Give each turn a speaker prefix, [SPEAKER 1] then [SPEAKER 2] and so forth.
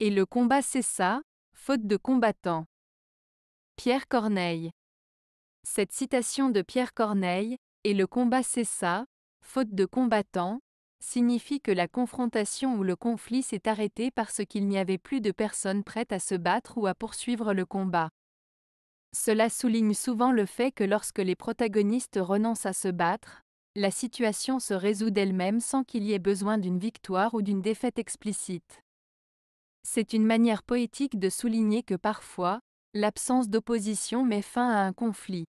[SPEAKER 1] Et le combat cessa, faute de combattants. Pierre Corneille. Cette citation de Pierre Corneille, Et le combat cessa, faute de combattants, signifie que la confrontation ou le conflit s'est arrêté parce qu'il n'y avait plus de personnes prêtes à se battre ou à poursuivre le combat. Cela souligne souvent le fait que lorsque les protagonistes renoncent à se battre, la situation se résout d'elle-même sans qu'il y ait besoin d'une victoire ou d'une défaite explicite. C'est une manière poétique de souligner que parfois, l'absence d'opposition
[SPEAKER 2] met fin à un conflit.